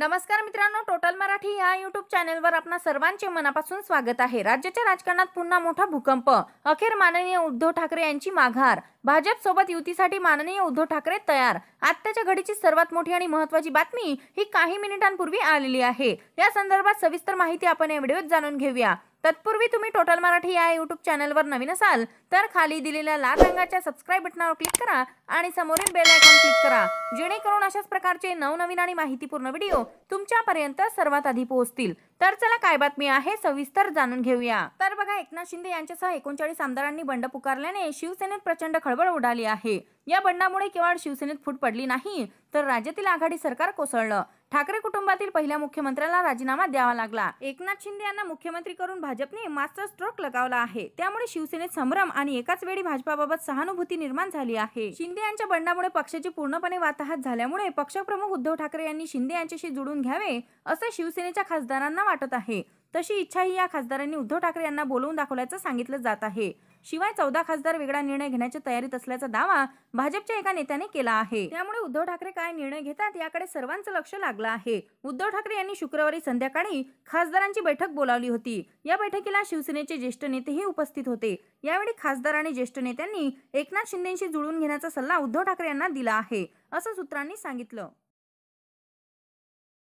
नमस्कार मित्रांनो टोटल मराठी या युट्यूब चॅनेलवर आपणा सर्वांचे मनापासून स्वागत आहे राज्याच्या राजकारणात पुन्हा मोठा भूकंप अखेर माननीय उद्धव ठाकरे यांची माघार भाजप सोबत युतीसाठी माननीय उद्धव ठाकरे तयार आत्ताच्या घडीची सर्वात मोठी आणि महत्वाची बातमी ही काही मिनिटांपूर्वी आलेली आहे या संदर्भात सविस्तर माहिती आपण या व्हिडिओत जाणून घेऊया तत्पूर्वी तुम्ही टोटल मराठी या यूट्यूब चॅनलवर नवीन असाल तर खाली दिलेल्या लाल रंगाच्या सबस्क्राईब बटनावर क्लिक करा आणि समोरील बेल आयकॉन क्लिक करा जेणेकरून अशाच प्रकारचे नवनवीन आणि माहितीपूर्ण व्हिडिओ तुमच्यापर्यंत सर्वात आधी पोहोचतील तर चला काय बातमी आहे सविस्तर जाणून घेऊया तर बघा एकनाथ शिंदे यांच्यासह एकोणचाळीस आमदारांनी बंड पुकारल्याने शिवसेनेत प्रचंड खळबळ उडाली आहे या बंडामुळे केवळ शिवसेनेत फूट पडली नाही तर राज्यातील आघाडी सरकार कोसळलं ठाकरे कुटुंबातील पहिल्या मुख्यमंत्र्याला राजीनामा द्यावा लागला एकनाथ शिंदे यांना मुख्यमंत्री करून भाजपने मास्टर स्ट्रोक लगावला आहे त्यामुळे शिवसेनेत संभ्रम आणि एकाच वेळी भाजपाबाबत सहानुभूती निर्माण झाली आहे शिंदे यांच्या बंडामुळे पक्षाची पूर्णपणे वाताहत झाल्यामुळे पक्षप्रमुख उद्धव ठाकरे यांनी शिंदे यांच्याशी जुडून घ्यावे असं शिवसेनेच्या खासदारांना वाटत आहे तशी इच्छाही या खासदारांनी उद्धव ठाकरे यांना बोलवून दाखवल्याचं सांगितलं जात आहे शिवाय चौदा खासदार वेगळा निर्णय घेण्याच्या तयारीत असल्याचा दावा भाजपच्या एका नेत्याने केला आहे त्यामुळे उद्धव ठाकरे काय निर्णय घेतात याकडे सर्वांचं लक्ष लागलं आहे उद्धव ठाकरे यांनी शुक्रवारी संध्याकाळी खासदारांची बैठक बोलावली होती या बैठकीला शिवसेनेचे ज्येष्ठ नेतेही उपस्थित होते यावेळी खासदार आणि ज्येष्ठ नेत्यांनी एकनाथ शिंदेशी जुळून घेण्याचा सल्ला उद्धव ठाकरे यांना दिला आहे असं सूत्रांनी सांगितलं